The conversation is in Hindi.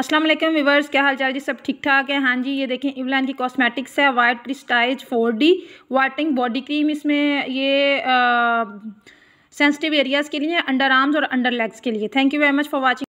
अस्सलाम वालेकुम क्या हाल चाल जी सब ठीक ठाक है हाँ जी ये देखें इवलान की कॉस्मेटिक्स है white crystallise four D whitening body cream इसमें ये सेंसिटिव एरियाज़ के लिए अंडर आर्म्स और अंडर लेग्स के लिए thank you very much for watching